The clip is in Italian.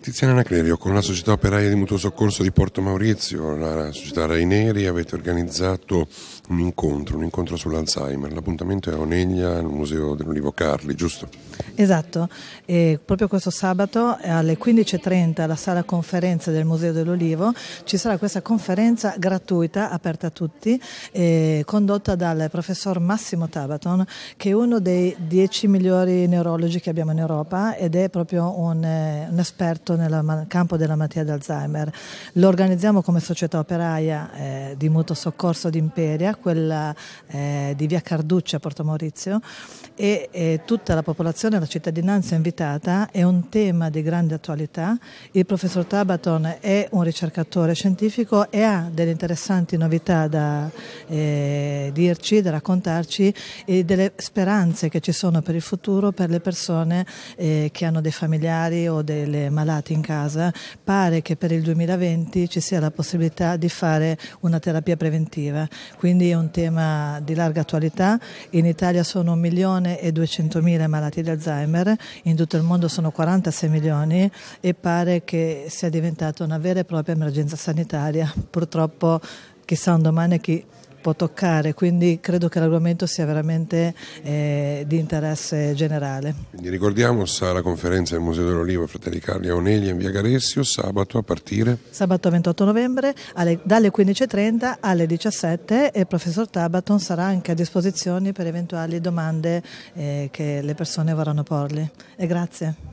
Tiziana Anacrelio, con la società operaia di mutuo soccorso di Porto Maurizio, la società Rai Neri, avete organizzato un incontro, un incontro sull'Alzheimer. L'appuntamento è a Oneglia, al Museo dell'Olivo Carli, giusto? Esatto, e proprio questo sabato alle 15.30 alla sala conferenza del Museo dell'Olivo ci sarà questa conferenza gratuita, aperta a tutti, eh, condotta dal professor Massimo Tabaton che è uno dei dieci migliori neurologi che abbiamo in Europa ed è proprio un, eh, un esperto nel campo della malattia d'Alzheimer. Lo organizziamo come società operaia eh, di mutuo soccorso di Imperia, quella eh, di via Carducci a Porto Maurizio e eh, tutta la popolazione, la cittadinanza invitata è un tema di grande attualità. Il professor Tabaton è un ricercatore scientifico e ha delle interessanti novità da eh, dirci, da raccontarci e delle speranze che ci sono per il futuro per le persone eh, che hanno dei familiari o delle malate in casa. Pare che per il 2020 ci sia la possibilità di fare una terapia preventiva, quindi è un tema di larga attualità. In Italia sono 1 milione e 200 mila malati di Alzheimer Alzheimer, in tutto il mondo sono 46 milioni e pare che sia diventata una vera e propria emergenza sanitaria. Purtroppo chissà un domani chi può toccare, quindi credo che l'argomento sia veramente eh, di interesse generale. Quindi ricordiamo, sarà conferenza del Museo dell'Olivo Fratelli Carli a Oneglia in via Garessio, sabato a partire? Sabato 28 novembre alle, dalle 15.30 alle 17 e il professor Tabaton sarà anche a disposizione per eventuali domande eh, che le persone vorranno porgli. E grazie.